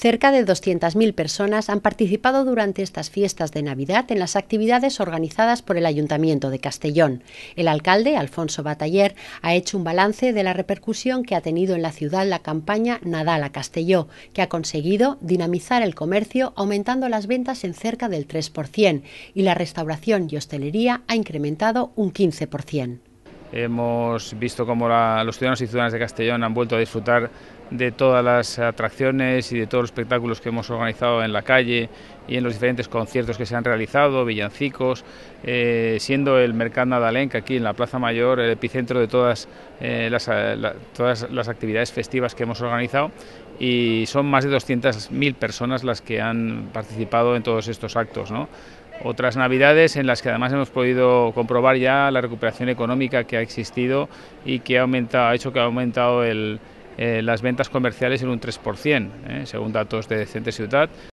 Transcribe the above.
Cerca de 200.000 personas han participado durante estas fiestas de Navidad en las actividades organizadas por el Ayuntamiento de Castellón. El alcalde, Alfonso Bataller, ha hecho un balance de la repercusión que ha tenido en la ciudad la campaña Nadal a Castelló, que ha conseguido dinamizar el comercio aumentando las ventas en cerca del 3% y la restauración y hostelería ha incrementado un 15%. Hemos visto cómo los ciudadanos y ciudadanas de Castellón han vuelto a disfrutar de todas las atracciones y de todos los espectáculos que hemos organizado en la calle y en los diferentes conciertos que se han realizado, villancicos, eh, siendo el Mercado Nadalén, aquí en la Plaza Mayor, el epicentro de todas, eh, las, eh, todas las actividades festivas que hemos organizado. Y son más de 200.000 personas las que han participado en todos estos actos. ¿no? otras navidades en las que además hemos podido comprobar ya la recuperación económica que ha existido y que ha, aumentado, hecho que ha aumentado eh, las ventas comerciales en un 3%, ¿eh? según datos de Centro Ciudad.